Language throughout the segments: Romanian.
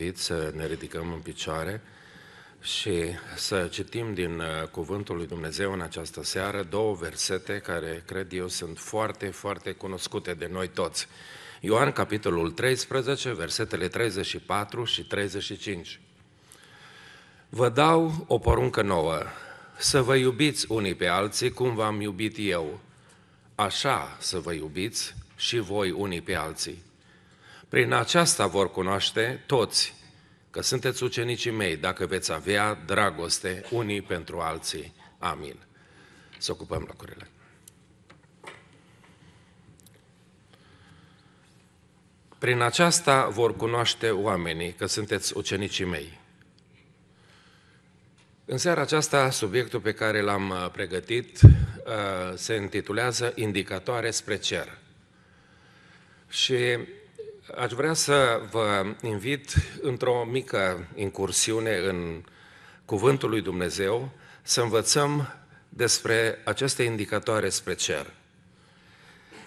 liniștit, să ne ridicăm în picioare și să citim din uh, Cuvântul lui Dumnezeu în această seară două versete care, cred eu, sunt foarte, foarte cunoscute de noi toți. Ioan, capitolul 13, versetele 34 și 35. Vă dau o poruncă nouă, să vă iubiți unii pe alții cum v-am iubit eu. Așa să vă iubiți și voi unii pe alții. Prin aceasta vor cunoaște toți că sunteți ucenicii mei, dacă veți avea dragoste unii pentru alții. Amin. Să ocupăm locurile. Prin aceasta vor cunoaște oamenii că sunteți ucenicii mei. În seara aceasta, subiectul pe care l-am uh, pregătit uh, se intitulează Indicatoare spre cer. Și Aș vrea să vă invit într-o mică incursiune în Cuvântul lui Dumnezeu să învățăm despre aceste indicatoare spre cer.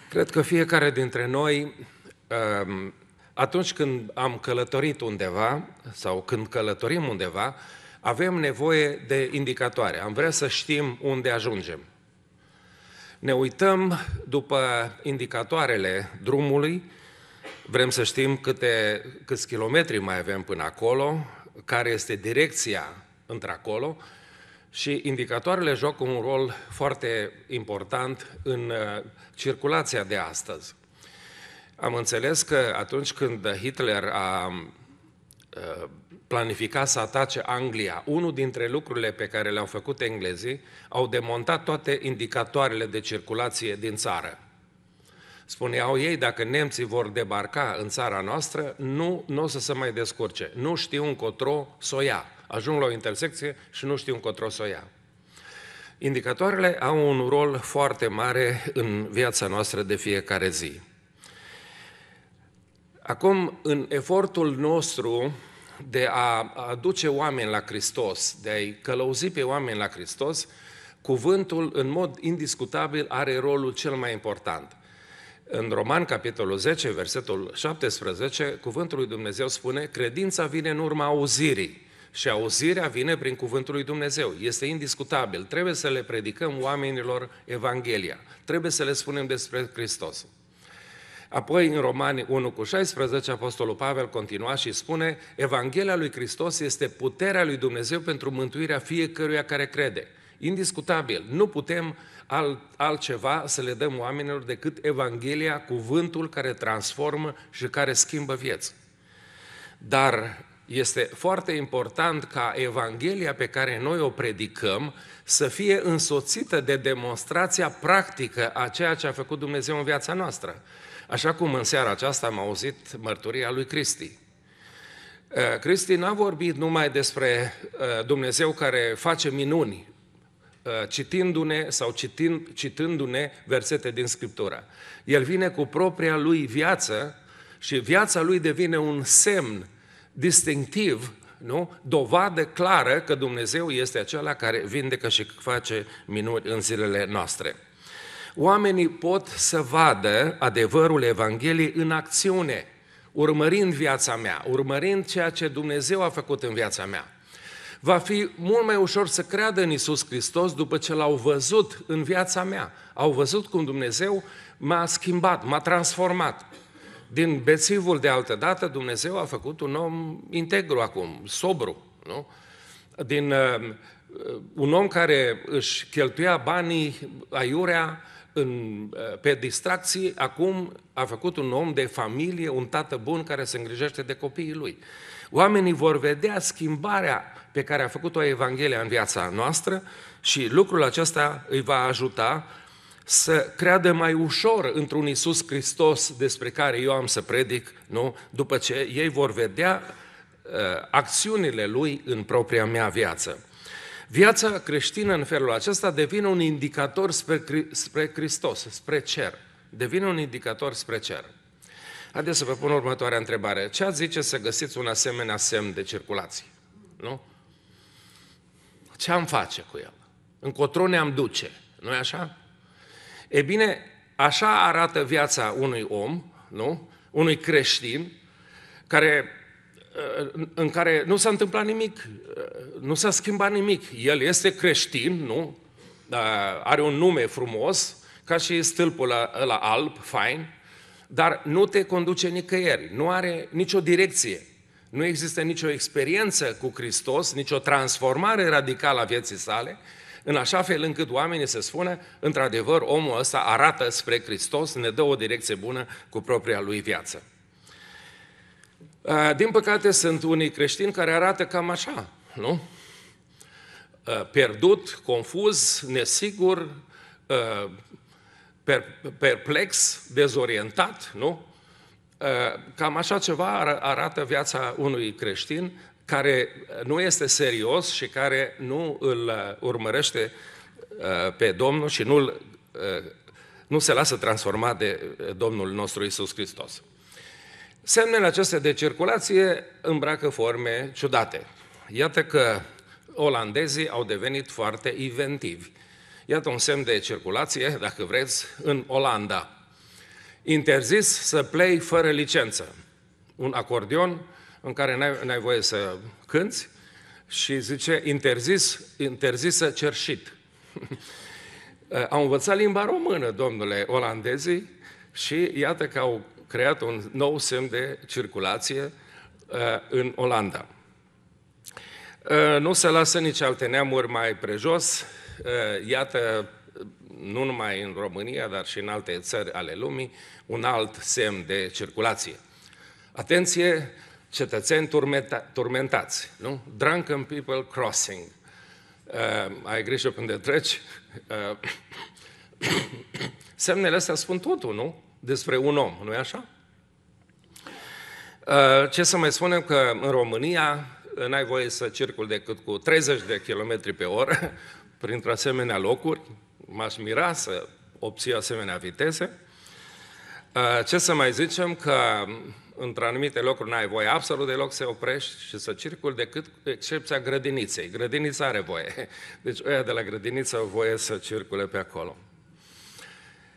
Cred că fiecare dintre noi, um, atunci când am călătorit undeva sau când călătorim undeva, avem nevoie de indicatoare. Am vrea să știm unde ajungem. Ne uităm după indicatoarele drumului Vrem să știm câte, câți kilometri mai avem până acolo, care este direcția într-acolo și indicatoarele joacă un rol foarte important în uh, circulația de astăzi. Am înțeles că atunci când Hitler a uh, planificat să atace Anglia, unul dintre lucrurile pe care le-au făcut englezii, au demontat toate indicatoarele de circulație din țară. Spuneau ei, dacă nemții vor debarca în țara noastră, nu, nu o să se mai descurce. Nu știu încotro să o ia. Ajung la o intersecție și nu știu încotro să o ia. Indicatoarele au un rol foarte mare în viața noastră de fiecare zi. Acum, în efortul nostru de a aduce oameni la Hristos, de a-i călăuzi pe oameni la Hristos, cuvântul, în mod indiscutabil, are rolul cel mai important. În Roman, capitolul 10, versetul 17, cuvântul lui Dumnezeu spune credința vine în urma auzirii și auzirea vine prin cuvântul lui Dumnezeu. Este indiscutabil. Trebuie să le predicăm oamenilor Evanghelia. Trebuie să le spunem despre Hristos. Apoi, în Romani 1 cu 16, Apostolul Pavel continua și spune Evanghelia lui Hristos este puterea lui Dumnezeu pentru mântuirea fiecăruia care crede. Indiscutabil, nu putem alt, altceva să le dăm oamenilor decât Evanghelia, cuvântul care transformă și care schimbă vieți. Dar este foarte important ca Evanghelia pe care noi o predicăm să fie însoțită de demonstrația practică a ceea ce a făcut Dumnezeu în viața noastră. Așa cum în seara aceasta am auzit mărturia lui Cristi. Uh, Cristi n-a vorbit numai despre uh, Dumnezeu care face minuni Uh, citindu-ne sau citind, citându-ne versete din Scriptura. El vine cu propria lui viață și viața lui devine un semn distinctiv, nu? dovadă clară că Dumnezeu este acela care vindecă și face minuni în zilele noastre. Oamenii pot să vadă adevărul Evangheliei în acțiune, urmărind viața mea, urmărind ceea ce Dumnezeu a făcut în viața mea. Va fi mult mai ușor să creadă în Isus Hristos după ce l-au văzut în viața mea. Au văzut cum Dumnezeu m-a schimbat, m-a transformat. Din bețivul de altă dată, Dumnezeu a făcut un om integru acum, sobru, nu? Din uh, uh un om care își cheltuia banii aiurea în, uh, pe distracții, acum a făcut un om de familie, un tată bun care se îngrijește de copiii lui. Oamenii vor vedea schimbarea pe care a făcut-o Evanghelia în viața noastră și lucrul acesta îi va ajuta să creadă mai ușor într-un Isus Hristos despre care eu am să predic, nu? după ce ei vor vedea uh, acțiunile Lui în propria mea viață. Viața creștină în felul acesta devine un indicator spre, spre Hristos, spre cer. Devine un indicator spre cer. Haideți să vă pun următoarea întrebare. Ce ați zice să găsiți un asemenea semn de circulație? Nu? Ce am face cu el? Încotro ne-am duce, nu e așa? E bine, așa arată viața unui om, nu? Unui creștin, care, uh, în care nu s-a întâmplat nimic, uh, nu s-a schimbat nimic. El este creștin, nu? Are un nume frumos, ca și stâlpul la ăla alb, fain, dar nu te conduce nicăieri, nu are nicio direcție. Nu există nicio experiență cu Hristos, nicio transformare radicală a vieții sale, în așa fel încât oamenii să spună, într-adevăr, omul ăsta arată spre Hristos, ne dă o direcție bună cu propria lui viață. Uh, din păcate sunt unii creștini care arată cam așa, nu? Uh, pierdut, confuz, nesigur, uh, perplex, dezorientat, nu? Uh, cam așa ceva arată viața unui creștin care nu este serios și care nu îl uh, urmărește uh, pe Domnul și nu, nu se lasă transformat de Domnul nostru Isus Hristos. Semnele acestea de circulație îmbracă forme ciudate. Iată că olandezii au devenit foarte inventivi. Iată un semn de circulație, dacă vreți, în Olanda. Interzis să play fără licență. Un acordion în care n-ai, n-ai voie să cânți și zice interzis, interzisă cerșit. au învățat limba română, domnule, olandezii și iată că au creat un nou semn de circulație uh, în Olanda. Uh, nu se lasă nici alte neamuri mai prejos, Eh, iată, nu numai în România, dar și în alte țări ale lumii, un alt semn de circulație. Atenție, cetățeni turmenta- turmentați, nu? Drunken people crossing. Uh, ai grijă când treci. Uh, semnele astea spun totul, nu? Despre un om, nu-i așa? ce să mai spunem că în România n-ai voie să circul decât cu 30 de km pe oră, printre asemenea locuri, m-aș mira să obții asemenea viteze. Uh, ce să mai zicem că um, într anumite locuri n-ai voie absolut deloc să oprești și să circuli, decât cu excepția grădiniței. Grădinița are voie. Deci ăia de la grădiniță au voie să circule pe acolo.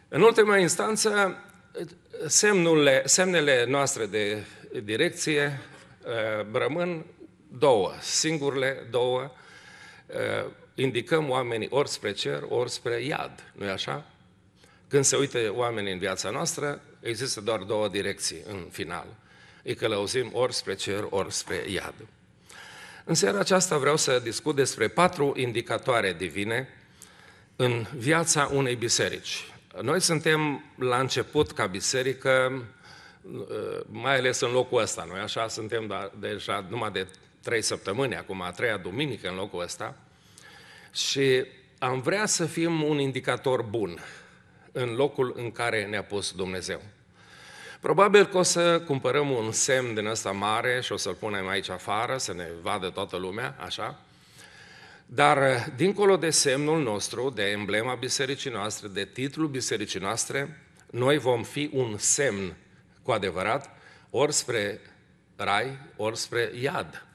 În ultima instanță, semnule, semnele noastre de direcție uh, rămân două, singurele două, uh, indicăm oamenii ori spre cer, ori spre iad, nu e așa? Când se uită oamenii în viața noastră, există doar două direcții în final. Îi călăuzim ori spre cer, ori spre iad. În seara aceasta vreau să discut despre patru indicatoare divine în viața unei biserici. Noi suntem la început ca biserică, uh, mai ales în locul ăsta, noi așa suntem da, deja numai de trei săptămâni, acum a treia duminică în locul ăsta, și am vrea să fim un indicator bun în locul în care ne-a pus Dumnezeu. Probabil că o să cumpărăm un semn din ăsta mare și o să-l punem aici afară, să ne vadă toată lumea, așa. Dar dincolo de semnul nostru, de emblema bisericii noastre, de titlul bisericii noastre, noi vom fi un semn cu adevărat, ori spre rai, ori spre iad.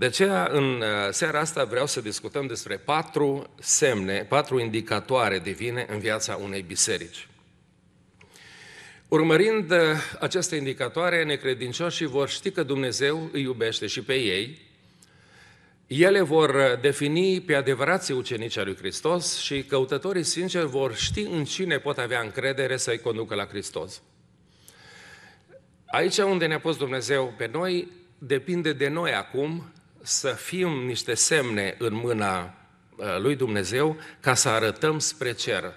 De aceea, în uh, seara asta vreau să discutăm despre patru semne, patru indicatoare divine în viața unei biserici. Urmărind uh, aceste indicatoare, necredincioșii vor ști că Dumnezeu îi iubește și pe ei, ele vor uh, defini pe adevărații ucenici al lui Hristos și căutătorii sinceri vor ști în cine pot avea încredere să-i conducă la Hristos. Aici unde ne-a pus Dumnezeu pe noi, depinde de noi acum să fim niște semne în mâna uh, lui Dumnezeu ca să arătăm spre cer,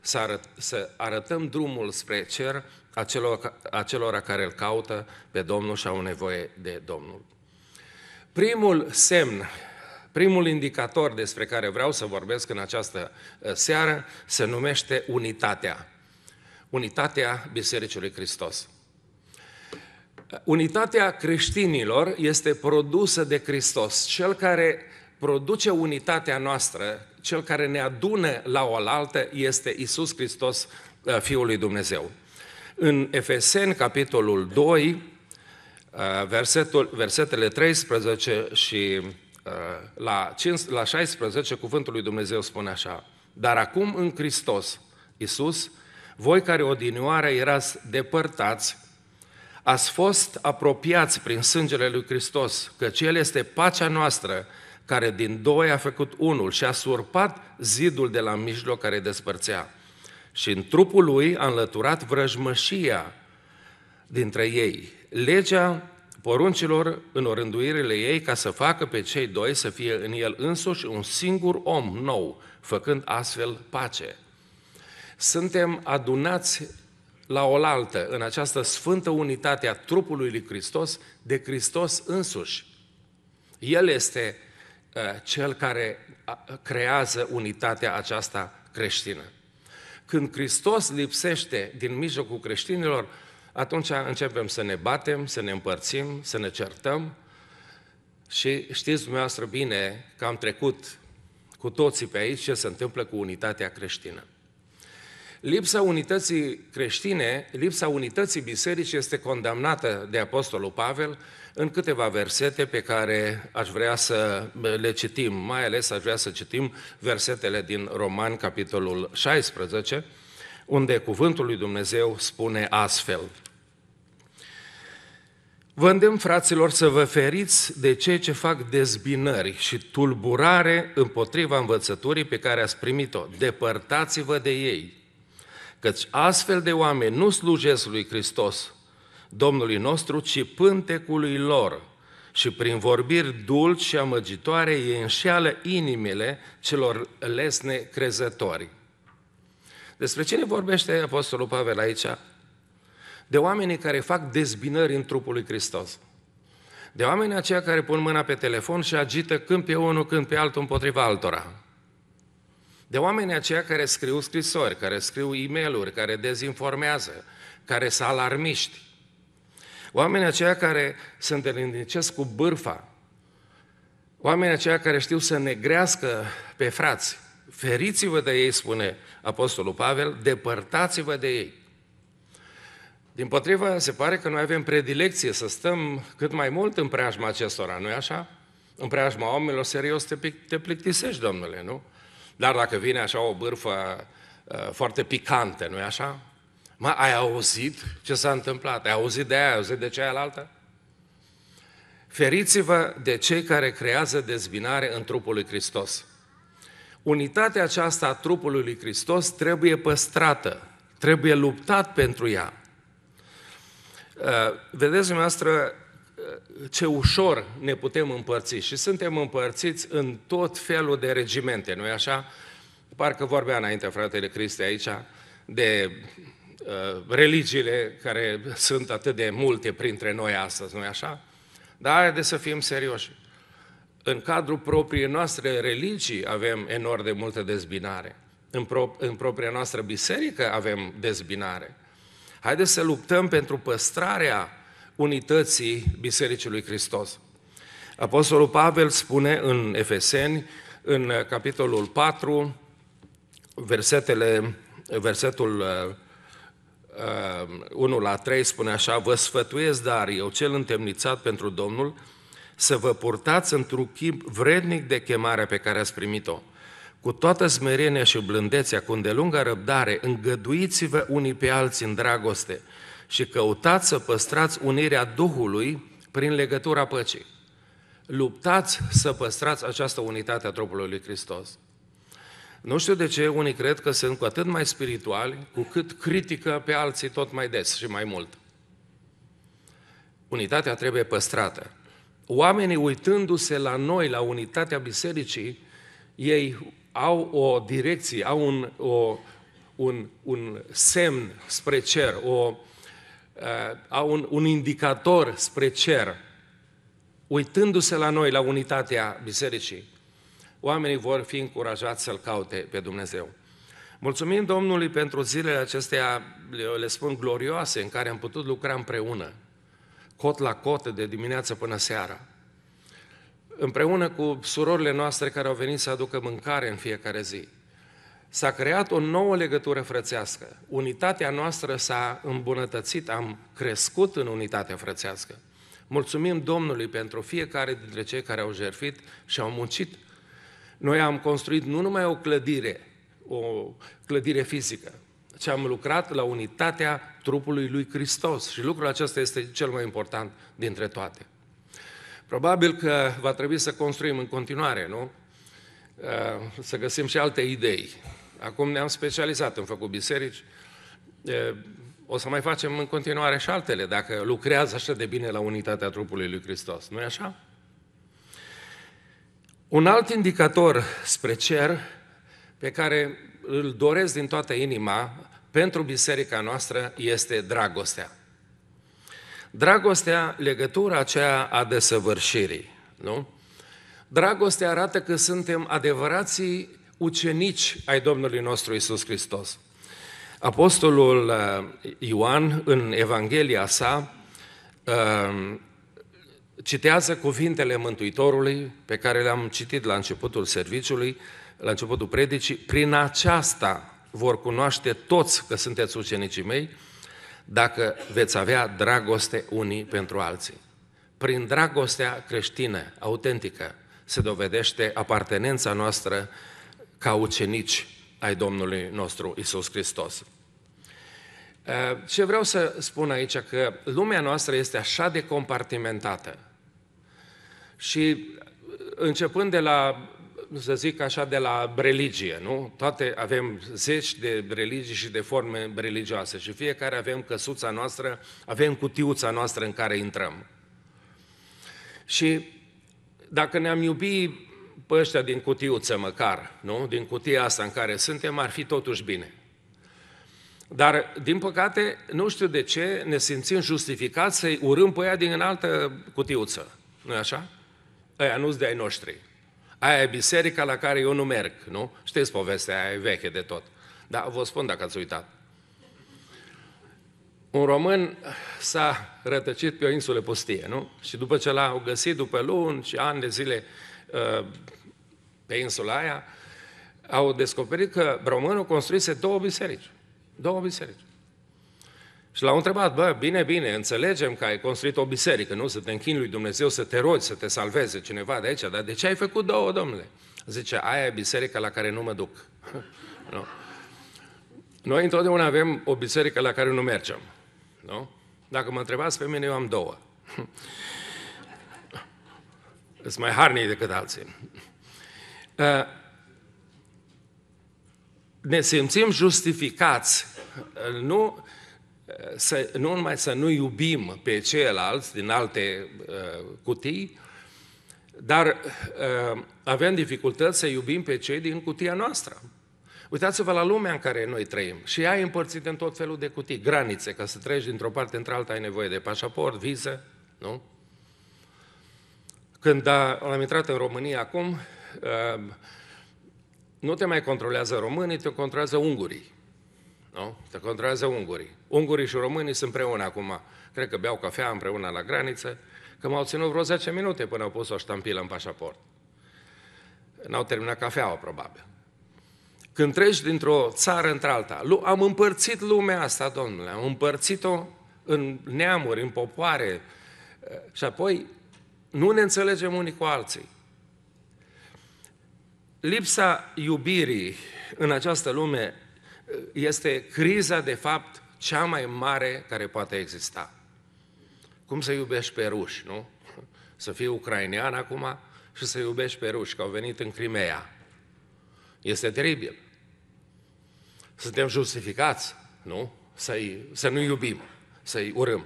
să, arăt, să arătăm drumul spre cer acelor, acelora care îl caută pe Domnul și au nevoie de Domnul. Primul semn, primul indicator despre care vreau să vorbesc în această uh, seară se numește unitatea. Unitatea Bisericii Hristos. Unitatea creștinilor este produsă de Hristos. Cel care produce unitatea noastră, cel care ne adună la oaltă, este Isus Hristos, uh, Fiul lui Dumnezeu. În Efeseni, capitolul 2, uh, versetul, versetele 13 și uh, la, 5, la 16, cuvântul lui Dumnezeu spune așa, Dar acum în Hristos, Isus, voi care odinioară erați depărtați ați fost apropiați prin sângele lui Hristos, căci El este pacea noastră, care din doi a făcut unul și a surpat zidul de la mijloc care despărțea. Și în trupul lui a înlăturat vrăjmășia dintre ei, legea poruncilor în orânduirile ei ca să facă pe cei doi să fie în el însuși un singur om nou, făcând astfel pace. Suntem adunați la oaltă, în această sfântă unitate a trupului lui Hristos, de Hristos însuși. El este uh, cel care creează unitatea aceasta creștină. Când Hristos lipsește din mijlocul creștinilor, atunci începem să ne batem, să ne împărțim, să ne certăm și știți dumneavoastră bine că am trecut cu toții pe aici ce se întâmplă cu unitatea creștină. Lipsa unității creștine, lipsa unității bisericii este condamnată de Apostolul Pavel în câteva versete pe care aș vrea să le citim, mai ales aș vrea să citim versetele din Roman, capitolul 16, unde cuvântul lui Dumnezeu spune astfel. Vă îndemn, fraților, să vă feriți de cei ce fac dezbinări și tulburare împotriva învățăturii pe care ați primit-o. Depărtați-vă de ei, căci astfel de oameni nu slujesc lui Hristos, Domnului nostru, ci pântecului lor și prin vorbiri dulci și amăgitoare ei înșeală inimile celor lesne crezători. Despre cine vorbește Apostolul Pavel aici? De oamenii care fac dezbinări în trupul lui Hristos. De oamenii aceia care pun mâna pe telefon și agită când pe unul, când pe altul împotriva altora de oamenii aceia care scriu scrisori, care scriu e mail care dezinformează, care sunt alarmiști. Oamenii aceia care se întâlnicesc cu bârfa, oamenii aceia care știu să negrească pe frați, feriți-vă de ei, spune Apostolul Pavel, depărtați-vă de ei. Din potrivă, se pare că noi avem predilecție să stăm cât mai mult în preajma acestora, nu-i așa? În preajma oamenilor serios te plictisești, domnule, nu? Dar dacă vine așa o bârfă uh, foarte picantă, nu-i așa? Mă, ai auzit ce s-a întâmplat? Ai auzit de aia, ai auzit de cealaltă? Feriți-vă de cei care creează dezbinare în trupul lui Hristos. Unitatea aceasta a trupului lui Hristos trebuie păstrată, trebuie luptat pentru ea. Uh, vedeți dumneavoastră, ce ușor ne putem împărți și suntem împărțiți în tot felul de regimente, nu-i așa? Parcă vorbea înainte fratele Cristi aici de uh, religiile care sunt atât de multe printre noi astăzi, nu-i așa? Dar are de să fim serioși. În cadrul propriei noastre religii avem enorm de multă dezbinare. În, pro- în propria noastră biserică avem dezbinare. Haideți să luptăm pentru păstrarea unității Bisericii lui Hristos. Apostolul Pavel spune în Efeseni, în capitolul 4, versetele, versetul 1 uh, uh, la 3 spune așa, Vă sfătuiesc, dar eu cel întemnițat pentru Domnul, să vă purtați într-un chip vrednic de chemarea pe care ați primit-o. Cu toată smerenia și blândețea, cu îndelungă răbdare, îngăduiți-vă unii pe alții în dragoste, și căutați să păstrați unirea Duhului prin legătura păcii. Luptați să păstrați această unitate a trupului lui Hristos. Nu știu de ce unii cred că sunt cu atât mai spirituali, cu cât critică pe alții tot mai des și mai mult. Unitatea trebuie păstrată. Oamenii uitându-se la noi, la unitatea bisericii, ei au o direcție, au un, o, un, un semn spre cer, o, Eh, au un, un indicator spre cer, uitându-se la noi, la unitatea bisericii, oamenii vor fi încurajați să-L caute pe Dumnezeu. Mulțumim Domnului pentru zilele acestea, le spun, glorioase, în care am putut lucra împreună, cot la cot, de dimineață până seara. Împreună cu surorile noastre care au venit să aducă mâncare în fiecare zi s-a creat o nouă legătură frățească. Unitatea noastră s-a îmbunătățit, am crescut în unitatea frățească. Mulțumim Domnului pentru fiecare dintre cei care au jerfit și au muncit. Noi am construit nu numai o clădire, o clădire fizică, ci am lucrat la unitatea trupului lui Hristos și lucrul acesta este cel mai important dintre toate. Probabil că va trebui să construim în continuare, nu? Uh, să găsim și alte idei Acum ne-am specializat, am făcut biserici, o să mai facem în continuare și altele, dacă lucrează așa de bine la unitatea trupului lui Hristos. nu e așa? Un alt indicator spre cer, pe care îl doresc din toată inima pentru biserica noastră, este dragostea. Dragostea, legătura aceea a desăvârșirii, nu? Dragostea arată că suntem adevărații ucenici ai Domnului nostru Isus Hristos. Apostolul uh, Ioan, în Evanghelia sa, uh, citează cuvintele Mântuitorului pe care le-am citit la începutul serviciului, la începutul predicii, prin aceasta vor cunoaște toți că sunteți ucenicii mei, dacă veți avea dragoste unii pentru alții. Prin dragostea creștină, autentică, se dovedește apartenența noastră ca ucenici ai Domnului nostru Isus Hristos. Eh, ce vreau să spun aici, că lumea noastră este așa de compartimentată și eh, începând de la, să zic așa, de la religie, nu? Toate avem zeci de religii și de forme religioase și fiecare avem căsuța noastră, avem cutiuța noastră în care intrăm. Și dacă ne-am iubit pe ăștia din cutiuță măcar, nu? din cutia asta în care suntem, ar fi totuși bine. Dar, din păcate, nu știu de ce ne simțim justificați să-i urâm pe aia din altă cutiuță. nu e așa? Aia nu-s de ai noștri. Aia e biserica la care eu nu merg, nu? Știți povestea aia, e veche de tot. Dar vă spun dacă ați uitat un român s-a rătăcit pe o insulă pustie, nu? Și după ce l-au găsit, după luni și ani de zile uh, pe insula aia, au descoperit că românul construise două biserici. Două biserici. Și l-au întrebat, bă, bine, bine, înțelegem că ai construit o biserică, nu? Să te închini lui Dumnezeu, să te rogi, să te salveze cineva de aici, dar de ce ai făcut două, domnule? Zice, aia e biserica la care nu mă duc. nu. Noi întotdeauna avem o biserică la care nu mergem nu? Dacă mă întrebați pe mine, eu am două. Sunt mai harnii decât alții. Uh, ne simțim justificați, uh, nu, uh, să, nu numai să nu iubim pe ceilalți din alte uh, cutii, dar uh, avem dificultăți să iubim pe cei din cutia noastră. Uitați-vă la lumea în care noi trăim. Și ea e împărțită în tot felul de cutii, granițe. Ca să treci dintr-o parte într-alta ai nevoie de pașaport, viză, nu? Când da, am intrat în România acum, uh, nu te mai controlează românii, te controlează ungurii. Nu? Te controlează ungurii. Ungurii și românii sunt împreună acum. Cred că beau cafea împreună la graniță, că m-au ținut vreo 10 minute până au pus o ștampilă în pașaport. N-au terminat cafeaua, probabil. Când treci dintr-o țară într-alta, am împărțit lumea asta, domnule, am împărțit-o în neamuri, în popoare și apoi nu ne înțelegem unii cu alții. Lipsa iubirii în această lume uh, este criza, de fapt, cea mai mare care poate exista. Cum să iubești pe ruși, nu? Să fii ucrainean acum și să iubești pe ruși, că au venit în Crimea. Este teribil. Suntem justificați, nu? Să-i, să nu iubim, să-i urâm.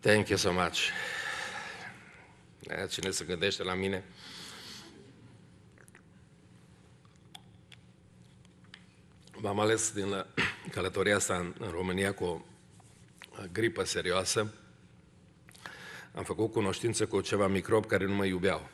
Thank you so much. Cine se gândește la mine? M-am ales din uh, călătoria asta în România cu o uh, gripă serioasă. Am făcut cunoștință cu ceva microb care nu mă iubeau.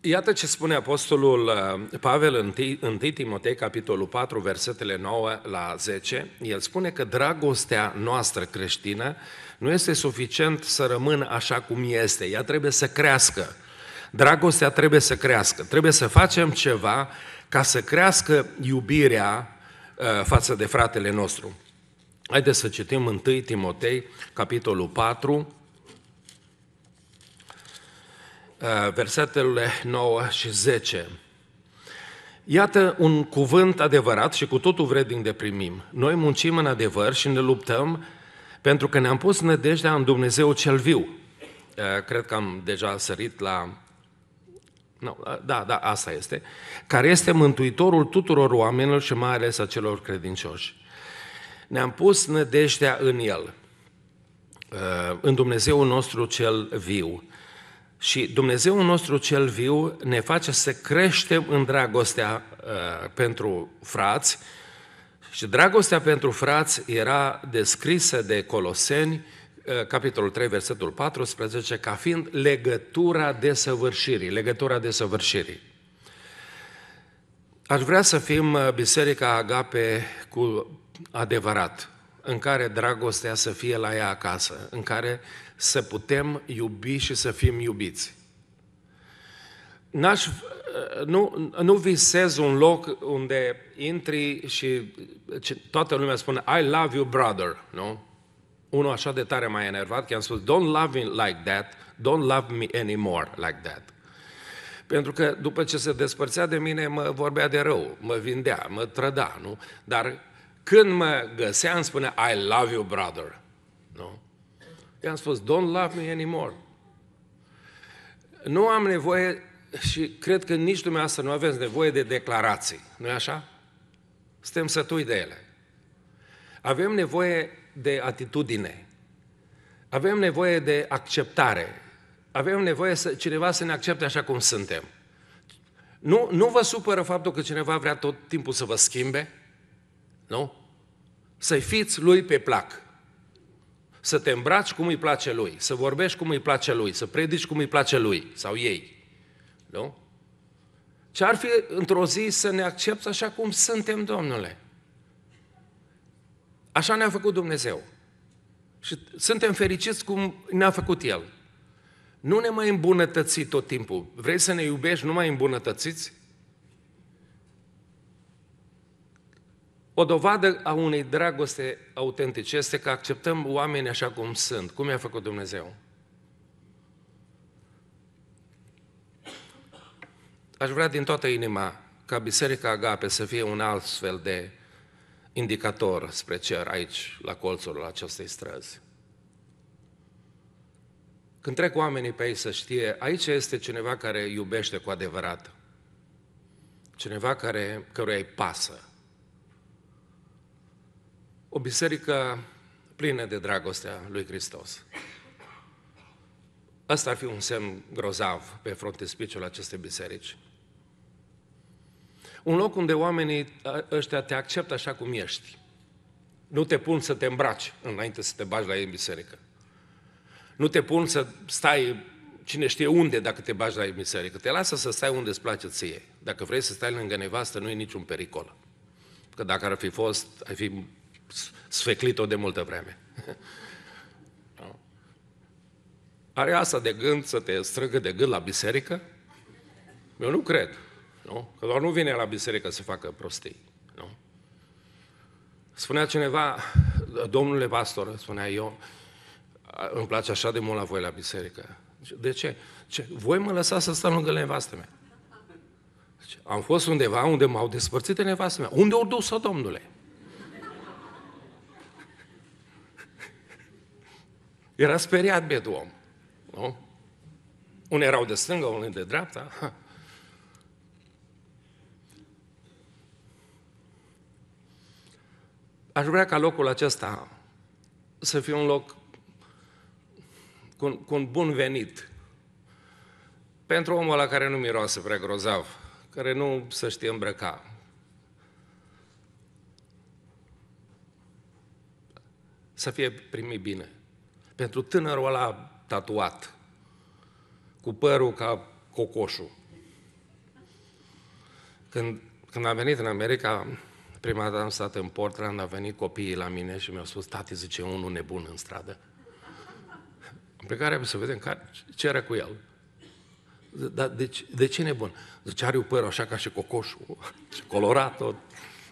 Iată ce spune Apostolul uh, Pavel în 1 Timotei, capitolul 4, versetele 9 la 10. El spune că dragostea noastră creștină nu este suficient să rămână așa cum este, ea trebuie să crească. Dragostea trebuie să crească, trebuie să facem ceva ca să crească iubirea uh, față de fratele nostru. Haideți să citim 1 Timotei, capitolul 4, Eh, versetele 9 și 10. Iată un cuvânt adevărat și cu totul vrednic de primim. Noi muncim în adevăr și ne luptăm pentru că ne-am pus nădejdea în Dumnezeu cel viu. Eh, cred că am deja sărit la... No, eh, da, da, asta este. Care este mântuitorul tuturor oamenilor și mai ales a celor credincioși. Ne-am pus nădejdea în El, în Dumnezeu nostru cel viu. Și Dumnezeu nostru cel viu ne face să creștem în dragostea uh, pentru frați. Și dragostea pentru frați era descrisă de Coloseni, uh, capitolul 3, versetul 14, ca fiind legătura desăvârșirii, legătura desăvârșirii. Aș vrea să fim uh, Biserica Agape cu adevărat, în care dragostea să fie la ea acasă, în care uh, să putem iubi și să fim iubiți. N-aș, nu, nu visez un loc unde intri și toată lumea spune I love you brother, nu? Unul așa de tare m-a enervat că am spus don't love me like that, don't love me anymore like that. Pentru că după ce se despărțea de mine, mă vorbea de rău, mă vindea, mă trăda, nu? Dar când mă găsea, îmi spunea I love you brother, nu? I-am spus, don't love me anymore. Nu am nevoie și cred că nici dumneavoastră nu aveți nevoie de declarații, nu-i așa? Suntem sătui de ele. Avem nevoie de atitudine. Avem nevoie de acceptare. Avem nevoie să cineva să ne accepte așa cum suntem. Nu, nu vă supără faptul că cineva vrea tot timpul să vă schimbe? Nu? Să fiți lui pe plac. Să te îmbraci cum îi place lui, să vorbești cum îi place lui, să predici cum îi place lui sau ei. Nu? Ce ar fi într-o zi să ne accepți așa cum suntem, Domnule? Așa ne-a făcut Dumnezeu. Și suntem fericiți cum ne-a făcut El. Nu ne mai îmbunătăți tot timpul. Vrei să ne iubești numai îmbunătățiți? O dovadă a unei dragoste autentice este că acceptăm oamenii așa cum sunt, cum i-a făcut Dumnezeu. Aș vrea din toată inima ca Biserica Agape să fie un alt fel de indicator spre cer aici, la colțul acestei străzi. Când trec oamenii pe aici să știe, aici este cineva care iubește cu adevărat, cineva care, căruia îi pasă, o biserică plină de dragostea lui Hristos. Asta ar fi un semn grozav pe frontispiciul acestei biserici. Un loc unde oamenii ăștia te acceptă așa cum ești. Nu te pun să te îmbraci înainte să te bagi la ei în biserică. Nu te pun să stai cine știe unde dacă te bagi la ei în biserică. Te lasă să stai unde îți place ție. Dacă vrei să stai lângă nevastă, nu e niciun pericol. Că dacă ar fi fost, ai fi sfeclit-o de multă vreme. Are asta de gând să te strângă de gând la biserică? Eu nu cred. Nu? Că doar nu vine la biserică să facă prostii. Nu? Spunea cineva, domnule pastor, spunea eu, îmi place așa de mult la voi la biserică. De ce? ce? Voi mă lăsați să stau lângă nevastă mea. Am fost undeva unde m-au despărțit de nevastă mea. Unde o dus-o, domnule? Era speriat bietul om. Nu? Unii erau de stânga, unii de dreapta. Ha. Aș vrea ca locul acesta să fie un loc cu cu un bun venit pentru omul la care nu miroase prea grozav, care nu se știe îmbrăca, să fie primit bine pentru tânărul ăla tatuat, cu părul ca cocoșul. Când, când am venit în America, prima dată am stat în Portland, a venit copiii la mine și mi-au spus, tati, zice, unul nebun în stradă. Am plecat să vedem care, ce era cu el. Dar de, ce, de ce nebun? Zice, are păr așa ca și cocoșul, și colorat tot.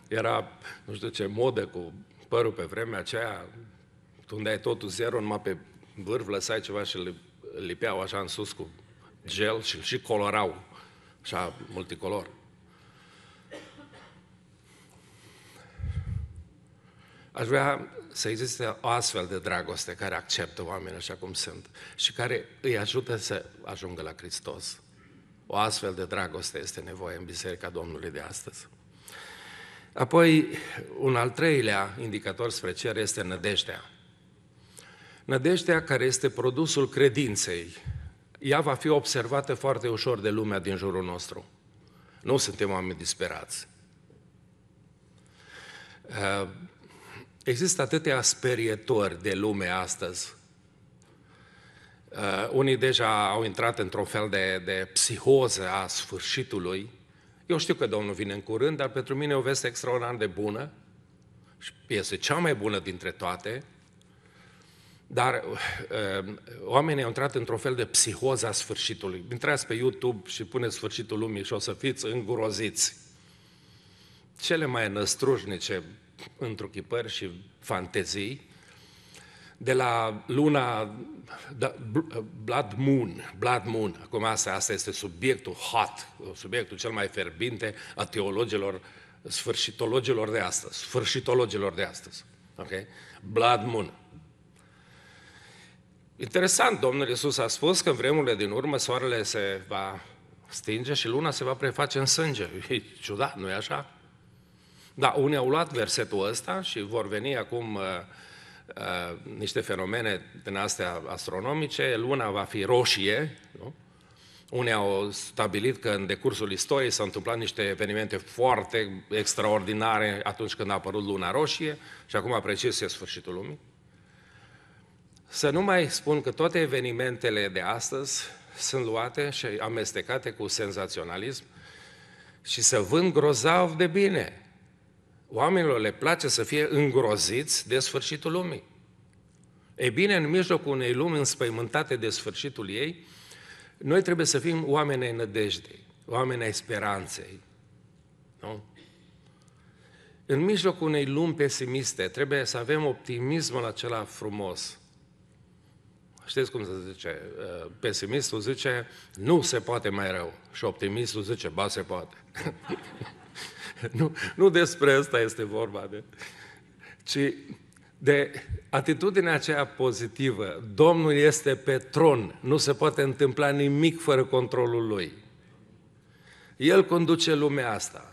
Era, nu știu ce, modă cu părul pe vremea aceea, unde ai totul zero, numai pe vârf lăsai ceva și le lipeau așa în sus cu gel și, și colorau, așa multicolor. Aș vrea să existe o astfel de dragoste care acceptă oamenii așa cum sunt și care îi ajută să ajungă la Hristos. O astfel de dragoste este nevoie în Biserica Domnului de astăzi. Apoi, un al treilea indicator spre cer este nădejdea. Nădejdea care este produsul credinței, ea va fi observată foarte ușor de lumea din jurul nostru. Nu suntem oameni disperați. Uh, există atâtea sperietori de lume astăzi. Uh, unii deja au intrat într-un fel de, de psihoză a sfârșitului. Eu știu că Domnul vine în curând, dar pentru mine e o veste extraordinar de bună și este cea mai bună dintre toate – dar ehm, oamenii au intrat într-un fel de psihoza sfârșitului. Intrați pe YouTube și puneți sfârșitul lumii și o să fiți îngroziți. Cele mai năstrușnice întruchipări și fantezii, de la luna da, Blood Moon, Blood Moon, acum asta, asta este subiectul hot, subiectul cel mai ferbinte a teologilor, sfârșitologilor de astăzi, sfârșitologilor de astăzi. Okay? Blood Moon. Interesant, Domnul Iisus a spus că în vremurile din urmă soarele se va stinge și luna se va preface în sânge. E ciudat, nu-i așa? Da, unii au luat versetul ăsta și vor veni acum uh, uh, niște fenomene din astea astronomice. Luna va fi roșie, nu? Unii au stabilit că în decursul istoriei s-au întâmplat niște evenimente foarte extraordinare atunci când a apărut luna roșie și acum precis e sfârșitul lumii. Să nu mai spun că toate evenimentele de astăzi sunt luate și amestecate cu senzaționalism și să vând grozav de bine. Oamenilor le place să fie îngroziți de sfârșitul lumii. Ei bine, în mijlocul unei lumi înspăimântate de sfârșitul ei, noi trebuie să fim oameni ai nădejdei, oameni ai speranței. Nu? În mijlocul unei lumi pesimiste trebuie să avem optimismul acela frumos – Știți cum se zice? Uh, pesimistul zice, nu se poate mai rău. Și optimistul zice, ba, se poate. nu, nu despre asta este vorba, de, ci de atitudinea aceea pozitivă. Domnul este pe tron, nu se poate întâmpla nimic fără controlul lui. El conduce lumea asta.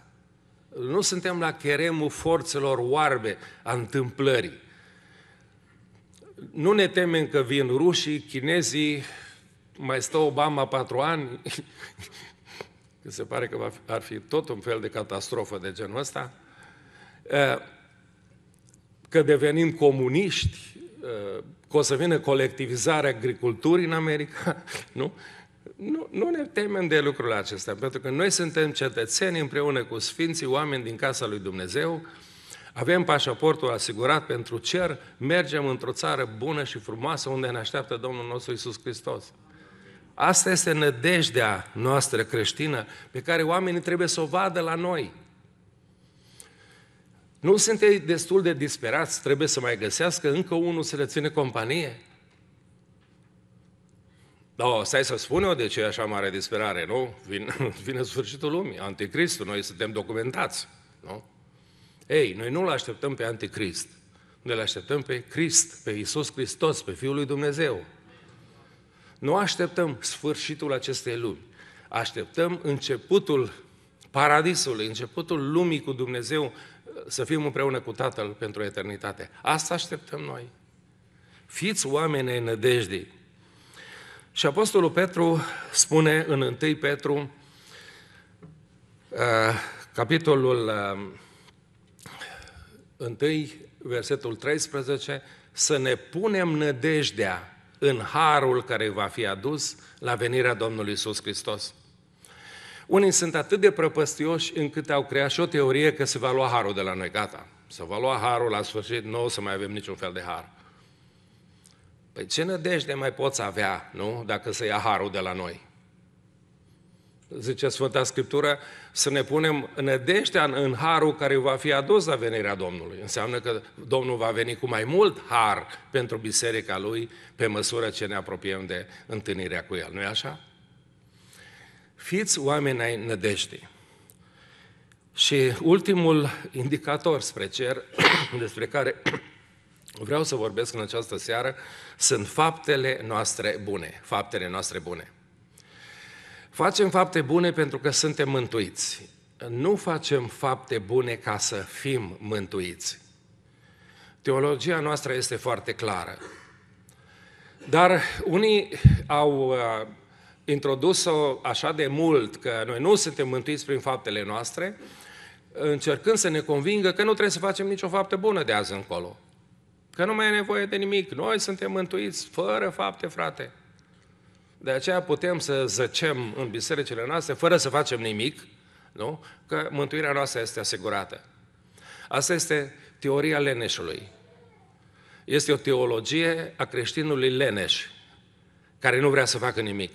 Nu suntem la cheremul forțelor oarbe a întâmplării. Nu ne temem că vin rușii, chinezii, mai stă Obama patru ani, că se pare că ar fi tot un fel de catastrofă de genul ăsta, că devenim comuniști, că o să vină colectivizarea agriculturii în America, nu? Nu, nu ne temem de lucrul acesta, pentru că noi suntem cetățeni împreună cu Sfinții oameni din casa lui Dumnezeu, avem pașaportul asigurat pentru cer, mergem într-o țară bună și frumoasă unde ne așteaptă Domnul nostru Isus Hristos. Asta este nădejdea noastră creștină pe care oamenii trebuie să o vadă la noi. Nu sunteți destul de disperați, trebuie să mai găsească încă unul să le ține companie? Da, no, stai să spun eu de ce e așa mare disperare, nu? Vine, vine sfârșitul lumii, anticristul, noi suntem documentați, nu? Ei, noi nu-L așteptăm pe anticrist. Noi-L așteptăm pe Crist, pe Iisus Hristos, pe Fiul lui Dumnezeu. Nu așteptăm sfârșitul acestei lumi. Așteptăm începutul paradisului, începutul lumii cu Dumnezeu, să fim împreună cu Tatăl pentru eternitate. Asta așteptăm noi. Fiți oameni ai nădejdii. Și Apostolul Petru spune în 1 Petru, uh, capitolul uh, întâi, versetul 13, să ne punem nădejdea în harul care va fi adus la venirea Domnului Isus Hristos. Unii sunt atât de prăpăstioși încât au creat și o teorie că se va lua harul de la noi, gata. Se va lua harul la sfârșit, nu o să mai avem niciun fel de har. Păi ce nădejde mai poți avea, nu, dacă se ia harul de la noi? Zice Sfânta Scriptură, să ne punem nădejdea în, în harul care va fi adus la venirea Domnului. Înseamnă că Domnul va veni cu mai mult har pentru biserica Lui pe măsură ce ne apropiem de întâlnirea cu El. nu e așa? Fiți oameni ai nădejdei. Și ultimul indicator spre cer, despre care vreau să vorbesc în această seară, sunt faptele noastre bune. Faptele noastre bune. Facem fapte bune pentru că suntem mântuiți. Nu facem fapte bune ca să fim mântuiți. Teologia noastră este foarte clară. Dar unii au uh, introdus-o așa de mult că noi nu suntem mântuiți prin faptele noastre, încercând să ne convingă că nu trebuie să facem nicio faptă bună de azi încolo. Că nu mai e nevoie de nimic. Noi suntem mântuiți fără fapte, frate. De aceea putem să zăcem în bisericile noastre fără să facem nimic, nu? că mântuirea noastră este asigurată. Asta este teoria leneșului. Este o teologie a creștinului leneș, care nu vrea să facă nimic.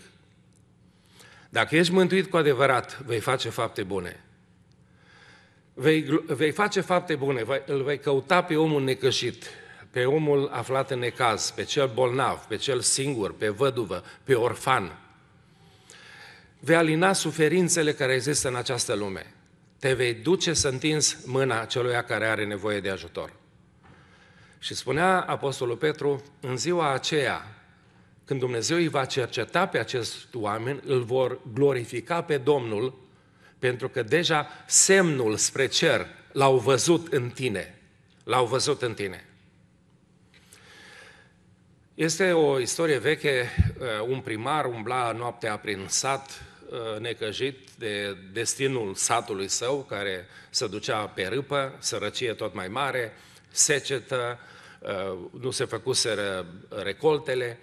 Dacă ești mântuit cu adevărat, vei face fapte bune. Vei, vei face fapte bune, vei, îl vei căuta pe omul necășit, pe omul aflat în necaz, pe cel bolnav, pe cel singur, pe văduvă, pe orfan. Vei alina suferințele care există în această lume. Te vei duce să întinzi mâna celui care are nevoie de ajutor. Și spunea Apostolul Petru, în ziua aceea, când Dumnezeu îi va cerceta pe acest oameni, îl vor glorifica pe Domnul, pentru că deja semnul spre cer l-au văzut în tine. L-au văzut în tine. Este o istorie veche, uh, un primar umbla noaptea prin sat, uh, necăjit de destinul satului său, care se ducea pe râpă, sărăcie tot mai mare, secetă, uh, nu se făcuseră recoltele.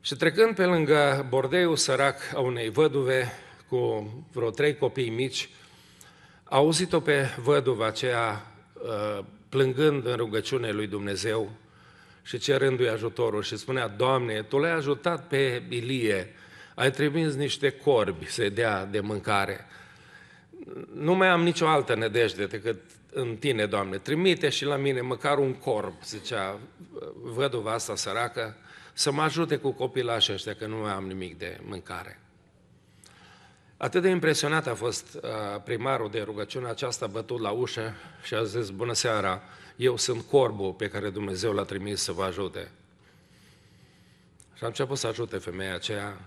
Și trecând pe lângă bordeiul sărac a unei văduve cu vreo trei copii mici, a auzit-o pe văduva aceea plângând în rugăciune lui Dumnezeu și cerându-i ajutorul și spunea, Doamne, Tu l-ai ajutat pe Ilie, ai trimis niște corbi să dea de mâncare. Nu mai am nicio altă nădejde decât în Tine, Doamne, trimite și la mine măcar un corb, zicea văduva asta săracă, să mă ajute cu copilașii ăștia, că nu mai am nimic de mâncare. Atât de impresionat a fost uh, primarul de rugăciune aceasta, bătut la ușă și a zis, bună seara, eu sunt corbul pe care Dumnezeu l-a trimis să vă ajute. Și a început să ajute femeia aceea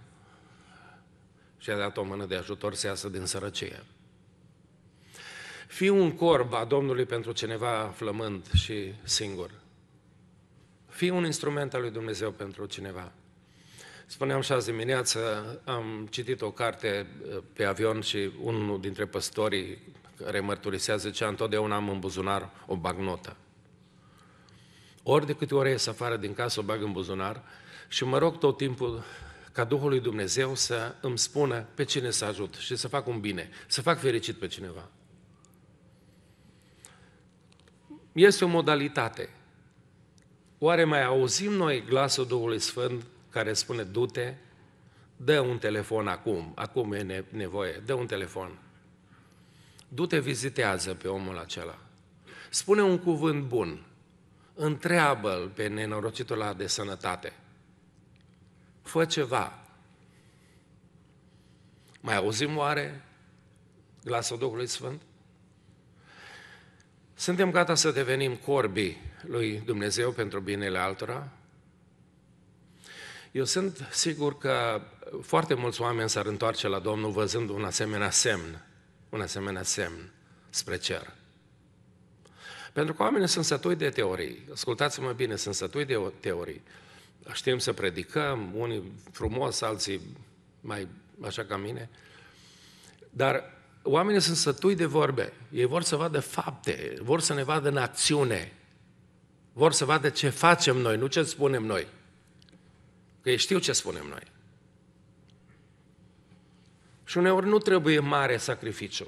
și a dat o mână de ajutor să iasă din sărăcie. Fii un corb a Domnului pentru cineva flămând și singur. Fii un instrument al lui Dumnezeu pentru cineva. Spuneam și azi dimineață, am citit o carte eh, pe avion și unul dintre păstorii remărturisează ce întotdeauna am în buzunar o bagnotă. Ori de câte ori ies afară din casă, o bag în buzunar și mă rog tot timpul ca Duhul lui Dumnezeu să îmi spună pe cine să ajut și să fac un bine, să fac fericit pe cineva. Este o modalitate. Oare mai auzim noi glasul Duhului Sfânt care spune du-te, dă un telefon acum, acum e nevoie, dă un telefon. Du-te, vizitează pe omul acela. Spune un cuvânt bun. Întreabă-l pe nenorocitul ăla de sănătate. Fă ceva. Mai auzim oare glasul Duhului Sfânt? Suntem gata să devenim corbii lui Dumnezeu pentru binele altora? Eu sunt sigur că foarte mulți oameni s-ar întoarce la Domnul văzând un asemenea semn un asemenea semn spre cer. Pentru că oamenii sunt sătui de teorii. Ascultați-mă bine, sunt sătui de teorii. Știm să predicăm, unii frumos, alții mai așa ca mine. Dar oamenii sunt sătui de vorbe. Ei vor să vadă fapte, vor să ne vadă în acțiune. Vor să vadă ce facem noi, nu ce spunem noi. Că ei știu ce spunem noi. Și uneori nu trebuie mare sacrificiu.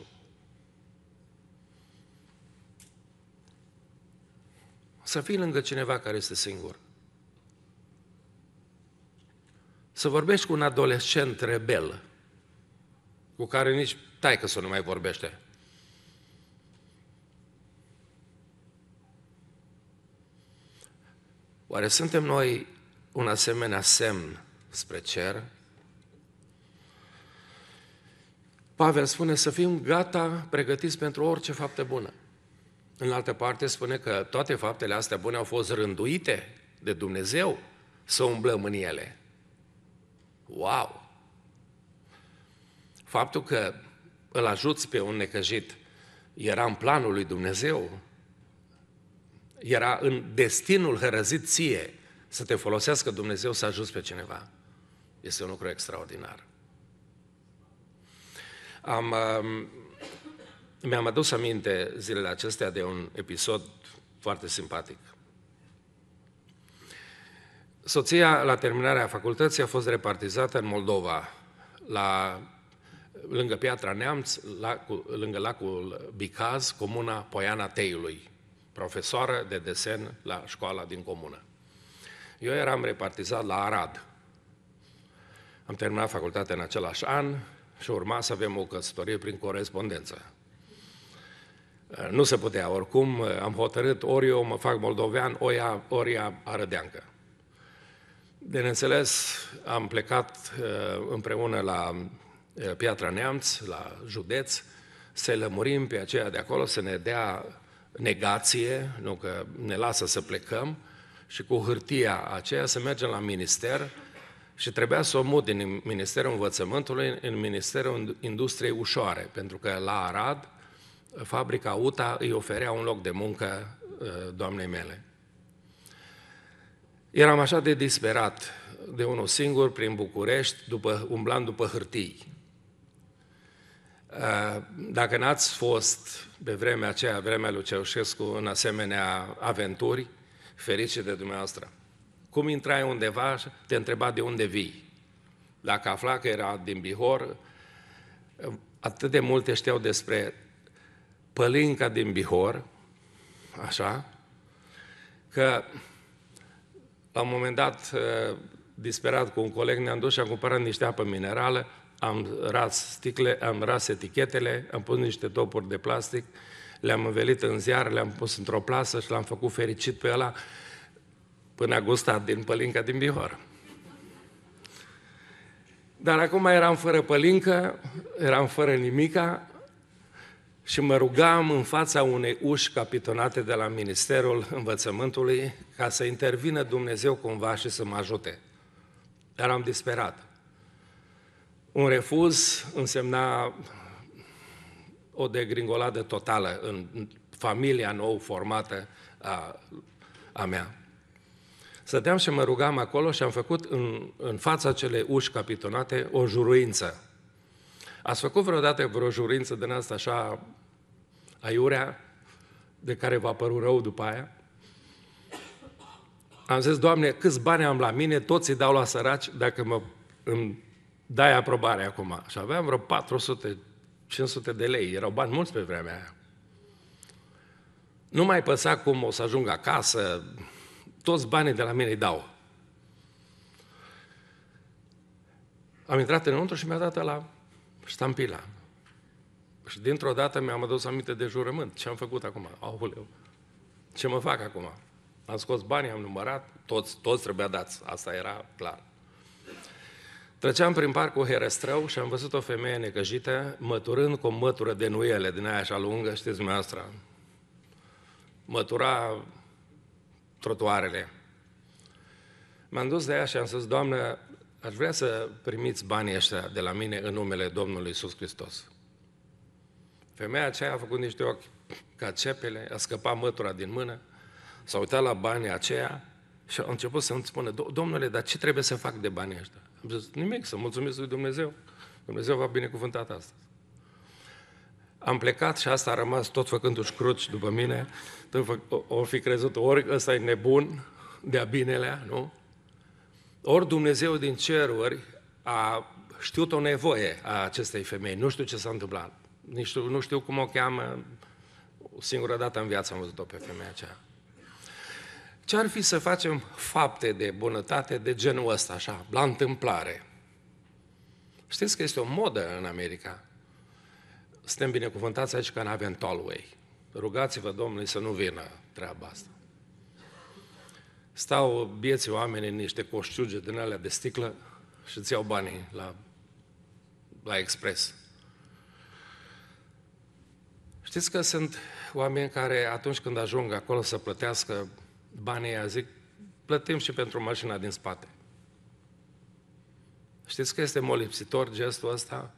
Să fii lângă cineva care este singur. Să vorbești cu un adolescent rebel, cu care nici tai că să nu mai vorbește. Oare suntem noi un asemenea semn spre cer Pavel spune să fim gata, pregătiți pentru orice fapte bună. În altă parte spune că toate faptele astea bune au fost rânduite de Dumnezeu să umblăm în ele. Wow! Faptul că îl ajuți pe un necăjit era în planul lui Dumnezeu, era în destinul hărăzit ție să te folosească Dumnezeu să ajuți pe cineva. Este un lucru extraordinar. Am, mi-am adus aminte zilele acestea de un episod foarte simpatic. Soția, la terminarea facultății, a fost repartizată în Moldova, la, lângă Piatra Neamț, lacul, lângă lacul Bicaz, comuna Poiana Teiului, profesoară de desen la școala din comună. Eu eram repartizat la Arad. Am terminat facultatea în același an, și urma să avem o căsătorie prin corespondență. Nu se putea, oricum am hotărât, ori eu mă fac moldovean, ori ea, ori ea arădeancă. Bineînțeles, am plecat uh, împreună la uh, Piatra Neamț, la județ, să lămurim pe aceea de acolo, să ne dea negație, nu că ne lasă să plecăm, și cu hârtia aceea să mergem la minister și trebuia să o mut din Ministerul Învățământului în Ministerul Industriei Ușoare, pentru că la Arad, fabrica UTA îi oferea un loc de muncă uh, doamnei mele. Eram așa de disperat de unul singur prin București, după, umblam după hârtii. Uh, dacă n-ați fost pe vremea aceea, vremea lui Ceaușescu, în asemenea aventuri, ferice de dumneavoastră. Cum intrai undeva, te întreba de unde vii. Dacă afla că era din Bihor, atât de multe știau despre pălinca din Bihor, așa, că la un moment dat, eh, disperat cu un coleg, ne-am dus și am cumpărat niște apă minerală, am ras sticle, am ras etichetele, am pus niște topuri de plastic, le-am învelit în ziar, le-am pus într-o plasă și l-am făcut fericit pe ăla Până a gustat din pălinca din Bihor. Dar acum eram fără pălincă, eram fără nimica și mă rugam în fața unei uși capitonate de la Ministerul Învățământului ca să intervină Dumnezeu cumva și să mă ajute. Eram disperat. Un refuz însemna o degringoladă totală în familia nou formată a, a mea. Stăteam și mă rugam acolo și am făcut în, în fața acelei uși capitonate o juruință. Ați făcut vreodată vreo juruință din asta așa aiurea, de care va părut rău după aia? Am zis, Doamne, câți bani am la mine, toți îi dau la săraci dacă mă, îmi dai aprobare acum. Și aveam vreo 400, 500 de lei, erau bani mulți pe vremea aia. Nu mai păsa cum o să ajung acasă, toți banii de la mine îi dau. Am intrat înăuntru și mi-a dat la ștampila. Și dintr-o dată mi-am adus aminte de jurământ. Ce am făcut acum? Auleu, ce mă fac acum? Am scos banii, am numărat, toți, toți trebuia dați, asta era clar. Treceam prin parcul Herăstrău și am văzut o femeie necăjită, măturând cu o mătură de nuiele din aia așa lungă, știți dumneavoastră, mătura trotuarele. M-am dus de ea și am spus, Doamnă, aș vrea să primiți banii ăștia de la mine în numele Domnului Iisus Hristos. Femeia aceea a făcut niște ochi ca cepele, a scăpat mătura din mână, s-a uitat la banii aceia și a început să-mi spună, Domnule, dar ce trebuie să fac de banii ăștia? Am zis, nimic, să mulțumesc lui Dumnezeu. Dumnezeu va binecuvântat asta. Am plecat și asta a rămas tot făcându-și cruci după mine. O fi crezut ori ăsta e nebun, de-a binelea, nu? Ori Dumnezeu din ceruri a știut o nevoie a acestei femei. Nu știu ce s-a întâmplat. Nici știu, nu știu cum o cheamă. O singură dată în viață am văzut-o pe femeia aceea. Ce ar fi să facem fapte de bunătate de genul ăsta, așa, la întâmplare? Știți că este o modă în America suntem binecuvântați aici că nu avem tollway. Rugați-vă Domnului să nu vină treaba asta. Stau bieții oameni în niște coșciuge din alea de sticlă și îți iau banii la, la expres. Știți că sunt oameni care atunci când ajung acolo să plătească banii a zic, plătim și pentru mașina din spate. Știți că este molipsitor gestul ăsta?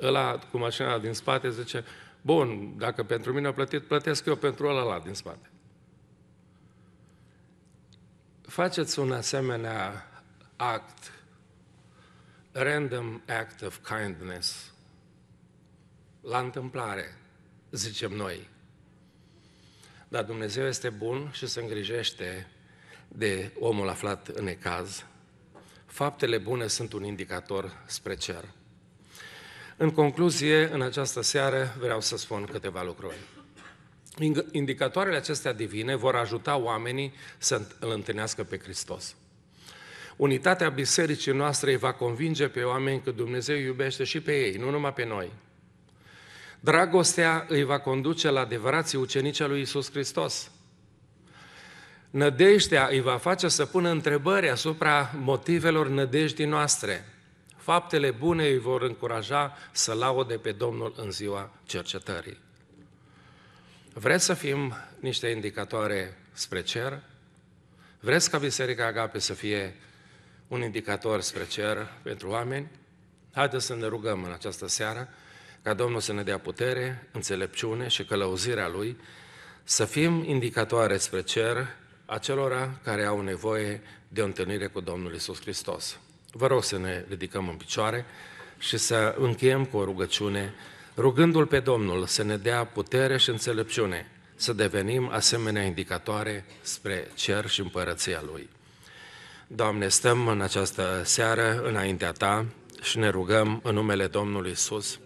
Ăla cu mașina din spate zice, bun, dacă pentru mine a plătit, plătesc eu pentru ăla din spate. Faceți un asemenea act, random act of kindness, la întâmplare, zicem noi. Dar Dumnezeu este bun și se îngrijește de omul aflat în ecaz. Faptele bune sunt un indicator spre cer. În concluzie, în această seară vreau să spun câteva lucruri. Indicatoarele acestea divine vor ajuta oamenii să îl întâlnească pe Hristos. Unitatea bisericii noastre îi va convinge pe oameni că Dumnezeu iubește și pe ei, nu numai pe noi. Dragostea îi va conduce la adevărații ucenici al lui Isus Hristos. Nădejdea îi va face să pună întrebări asupra motivelor nădejdii noastre – Faptele bune îi vor încuraja să laude pe Domnul în ziua cercetării. Vreți să fim niște indicatoare spre cer? Vreți ca Biserica Agape să fie un indicator spre cer pentru oameni? Haideți să ne rugăm în această seară ca Domnul să ne dea putere, înțelepciune și călăuzirea Lui, să fim indicatoare spre cer acelora care au nevoie de o întâlnire cu Domnul Isus Hristos. Vă rog să ne ridicăm în picioare și să încheiem cu o rugăciune, rugându-L pe Domnul să ne dea putere și înțelepciune să devenim asemenea indicatoare spre cer și împărăția Lui. Doamne, stăm în această seară înaintea Ta și ne rugăm în numele Domnului Isus,